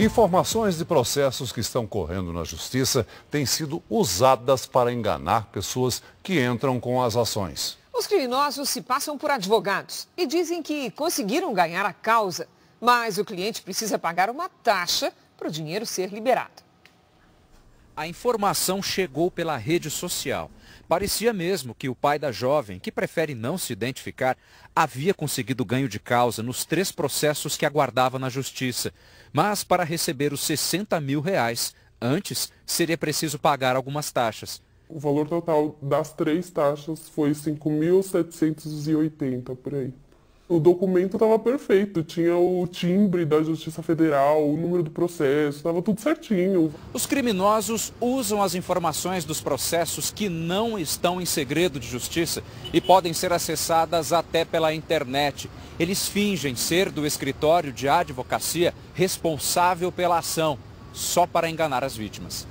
Informações de processos que estão correndo na justiça têm sido usadas para enganar pessoas que entram com as ações. Os criminosos se passam por advogados e dizem que conseguiram ganhar a causa, mas o cliente precisa pagar uma taxa para o dinheiro ser liberado. A informação chegou pela rede social. Parecia mesmo que o pai da jovem, que prefere não se identificar, havia conseguido ganho de causa nos três processos que aguardava na justiça. Mas para receber os 60 mil reais, antes seria preciso pagar algumas taxas. O valor total das três taxas foi 5.780 por aí o documento estava perfeito, tinha o timbre da Justiça Federal, o número do processo, estava tudo certinho. Os criminosos usam as informações dos processos que não estão em segredo de justiça e podem ser acessadas até pela internet. Eles fingem ser do escritório de advocacia responsável pela ação, só para enganar as vítimas.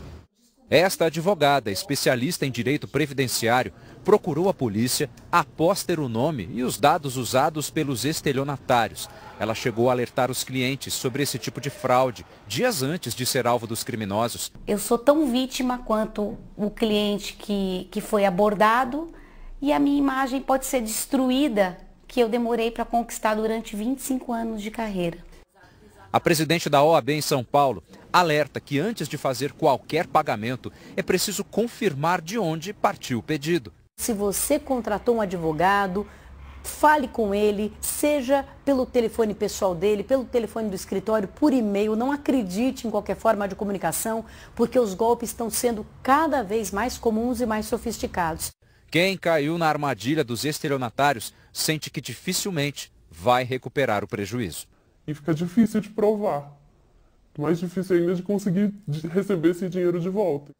Esta advogada, especialista em direito previdenciário, procurou a polícia após ter o nome e os dados usados pelos estelionatários. Ela chegou a alertar os clientes sobre esse tipo de fraude dias antes de ser alvo dos criminosos. Eu sou tão vítima quanto o cliente que, que foi abordado e a minha imagem pode ser destruída que eu demorei para conquistar durante 25 anos de carreira. A presidente da OAB em São Paulo alerta que antes de fazer qualquer pagamento, é preciso confirmar de onde partiu o pedido. Se você contratou um advogado, fale com ele, seja pelo telefone pessoal dele, pelo telefone do escritório, por e-mail. Não acredite em qualquer forma de comunicação, porque os golpes estão sendo cada vez mais comuns e mais sofisticados. Quem caiu na armadilha dos estelionatários sente que dificilmente vai recuperar o prejuízo. E fica difícil de provar. Mais difícil ainda de conseguir receber esse dinheiro de volta.